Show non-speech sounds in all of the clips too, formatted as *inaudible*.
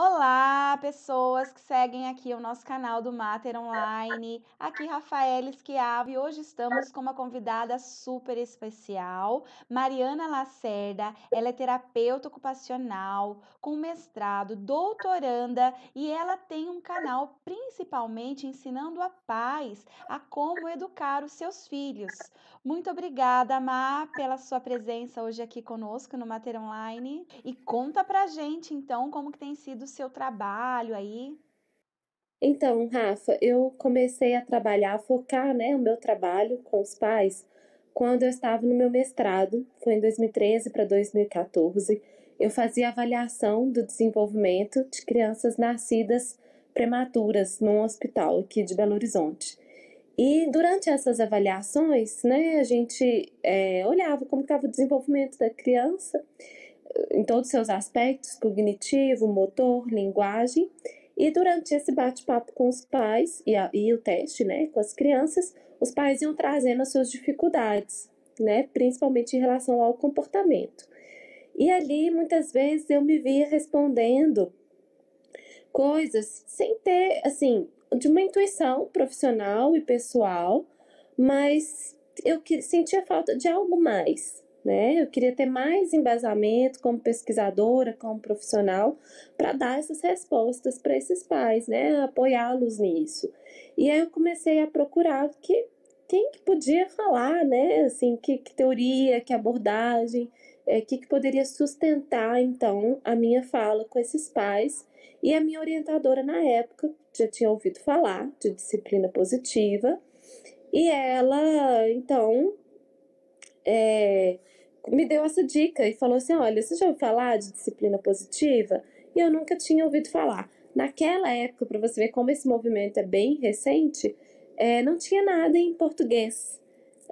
Olá, pessoas que seguem aqui o nosso canal do Mater Online. Aqui Rafael Esquiava e hoje estamos com uma convidada super especial, Mariana Lacerda. Ela é terapeuta ocupacional, com mestrado, doutoranda e ela tem um canal principalmente ensinando a pais a como educar os seus filhos. Muito obrigada, Má, pela sua presença hoje aqui conosco no Mater Online e conta pra gente então como que tem sido seu trabalho aí? Então, Rafa, eu comecei a trabalhar, a focar né, o meu trabalho com os pais quando eu estava no meu mestrado, foi em 2013 para 2014. Eu fazia avaliação do desenvolvimento de crianças nascidas prematuras num hospital aqui de Belo Horizonte. E durante essas avaliações, né, a gente é, olhava como estava o desenvolvimento da criança em todos os seus aspectos, cognitivo, motor, linguagem. E durante esse bate-papo com os pais e, a, e, o teste, né, com as crianças, os pais iam trazendo as suas dificuldades, né, principalmente em relação ao comportamento. E ali, muitas vezes, eu me via respondendo coisas sem ter, assim, de uma intuição profissional e pessoal, mas eu sentia falta de algo mais, né? Eu queria ter mais embasamento como pesquisadora, como profissional, para dar essas respostas para esses pais, né? Apoiá-los nisso. E aí eu comecei a procurar que quem que podia falar, né? Assim, que, que teoria, que abordagem, é, que, que poderia sustentar então a minha fala com esses pais. E a minha orientadora na época já tinha ouvido falar de disciplina positiva. E ela, então, é, me deu essa dica e falou assim: olha, você já ouviu falar de disciplina positiva? E eu nunca tinha ouvido falar. Naquela época, para você ver como esse movimento é bem recente, é, não tinha nada em português.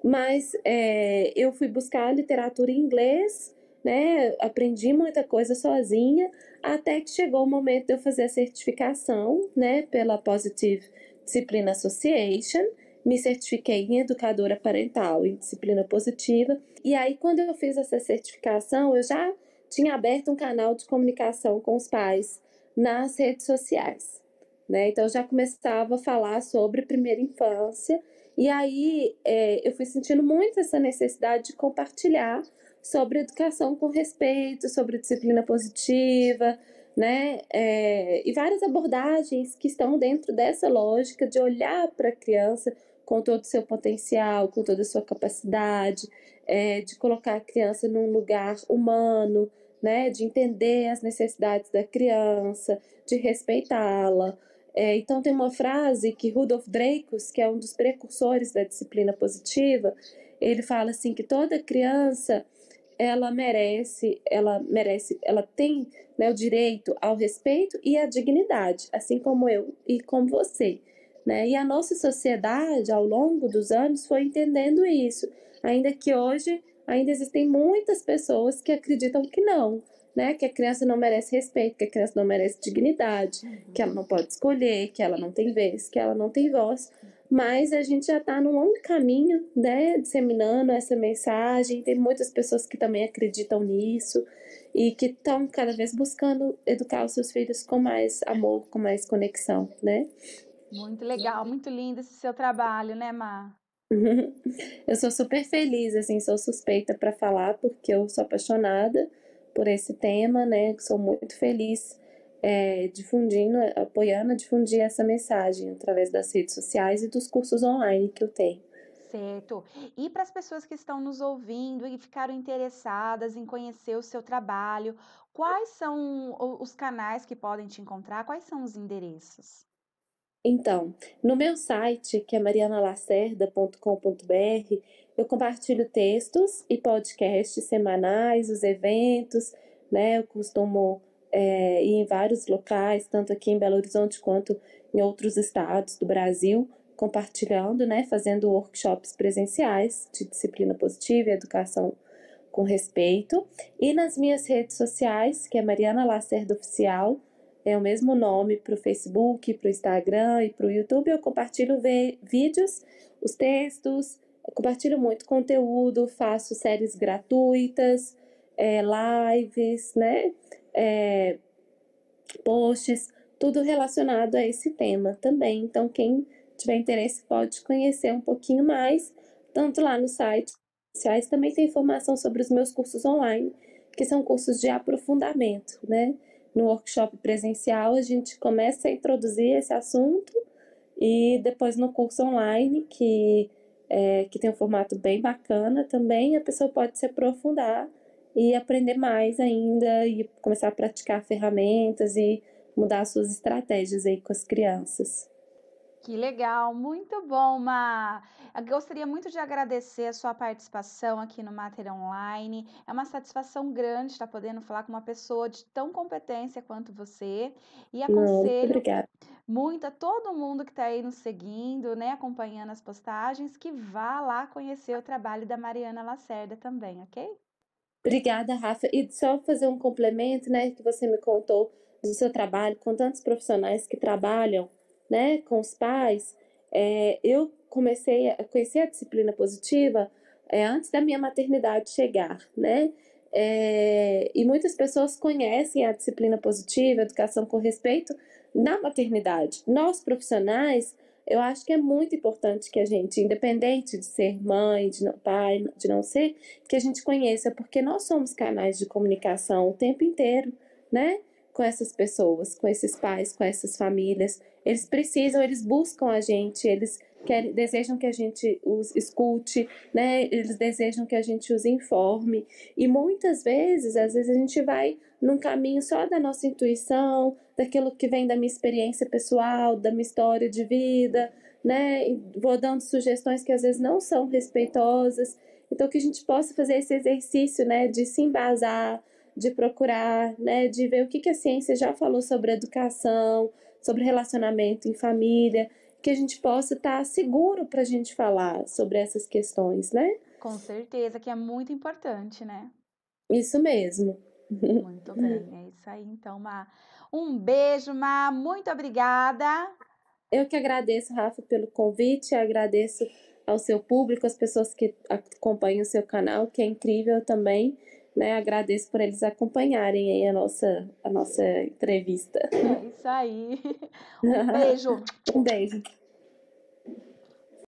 Mas é, eu fui buscar literatura em inglês, né? Aprendi muita coisa sozinha, até que chegou o momento de eu fazer a certificação, né? Pela Positive Discipline Association me certifiquei em educadora parental, em disciplina positiva. E aí, quando eu fiz essa certificação, eu já tinha aberto um canal de comunicação com os pais nas redes sociais. Né? Então, eu já começava a falar sobre primeira infância. E aí, é, eu fui sentindo muito essa necessidade de compartilhar sobre educação com respeito, sobre disciplina positiva, né? É, e várias abordagens que estão dentro dessa lógica de olhar para a criança com todo o seu potencial, com toda a sua capacidade, é, de colocar a criança num lugar humano, né, de entender as necessidades da criança, de respeitá-la. É, então, tem uma frase que Rudolf Dreikus, que é um dos precursores da disciplina positiva, ele fala assim que toda criança ela merece, ela merece, ela tem né, o direito ao respeito e à dignidade, assim como eu e como você. Né? E a nossa sociedade, ao longo dos anos, foi entendendo isso, ainda que hoje ainda existem muitas pessoas que acreditam que não, né? Que a criança não merece respeito, que a criança não merece dignidade, que ela não pode escolher, que ela não tem vez, que ela não tem voz. Mas a gente já está num longo caminho, né? Disseminando essa mensagem. Tem muitas pessoas que também acreditam nisso e que estão cada vez buscando educar os seus filhos com mais amor, com mais conexão, né? Muito legal, muito lindo esse seu trabalho, né, Mar? *laughs* eu sou super feliz, assim, sou suspeita para falar porque eu sou apaixonada por esse tema, né? Sou muito feliz é, difundindo, apoiando difundir essa mensagem através das redes sociais e dos cursos online que eu tenho. Certo. E para as pessoas que estão nos ouvindo e ficaram interessadas em conhecer o seu trabalho, quais são os canais que podem te encontrar? Quais são os endereços? Então, no meu site, que é marianalacerda.com.br, eu compartilho textos e podcasts semanais, os eventos, né? Eu costumo é, ir em vários locais, tanto aqui em Belo Horizonte quanto em outros estados do Brasil, compartilhando, né? Fazendo workshops presenciais de disciplina positiva e educação com respeito. E nas minhas redes sociais, que é Mariana Lacerda Oficial, é o mesmo nome para o Facebook, para o Instagram e para o YouTube. Eu compartilho vídeos, os textos, compartilho muito conteúdo, faço séries gratuitas, é, lives, né? É, posts, tudo relacionado a esse tema também. Então, quem tiver interesse pode conhecer um pouquinho mais, tanto lá no site sociais, também tem informação sobre os meus cursos online, que são cursos de aprofundamento, né? no workshop presencial a gente começa a introduzir esse assunto e depois no curso online, que, é, que tem um formato bem bacana também, a pessoa pode se aprofundar e aprender mais ainda e começar a praticar ferramentas e mudar suas estratégias aí com as crianças. Que legal, muito bom, Ma. Eu gostaria muito de agradecer a sua participação aqui no Mater Online. É uma satisfação grande estar podendo falar com uma pessoa de tão competência quanto você. E aconselho muito, muito a todo mundo que está aí nos seguindo, né, acompanhando as postagens, que vá lá conhecer o trabalho da Mariana Lacerda também, ok? Obrigada, Rafa. E só fazer um complemento, né, que você me contou do seu trabalho com tantos profissionais que trabalham né, com os pais, é, eu comecei a conhecer a disciplina positiva é, antes da minha maternidade chegar, né? É, e muitas pessoas conhecem a disciplina positiva, a educação com respeito, na maternidade. Nós profissionais, eu acho que é muito importante que a gente, independente de ser mãe, de não, pai, de não ser, que a gente conheça, porque nós somos canais de comunicação o tempo inteiro, né? com essas pessoas, com esses pais, com essas famílias. Eles precisam, eles buscam a gente, eles querem, desejam que a gente os escute, né? Eles desejam que a gente os informe. E muitas vezes, às vezes a gente vai num caminho só da nossa intuição, daquilo que vem da minha experiência pessoal, da minha história de vida, né? E vou dando sugestões que às vezes não são respeitosas. Então que a gente possa fazer esse exercício, né, de se embasar de procurar, né, de ver o que, que a ciência já falou sobre educação, sobre relacionamento em família, que a gente possa estar tá seguro para a gente falar sobre essas questões, né? Com certeza, que é muito importante, né? Isso mesmo. Muito bem, é isso aí então, Ma. Um beijo, Ma. muito obrigada. Eu que agradeço, Rafa, pelo convite, agradeço ao seu público, às pessoas que acompanham o seu canal, que é incrível também né, agradeço por eles acompanharem aí a nossa, a nossa entrevista. É isso aí. Um beijo. *laughs* um beijo.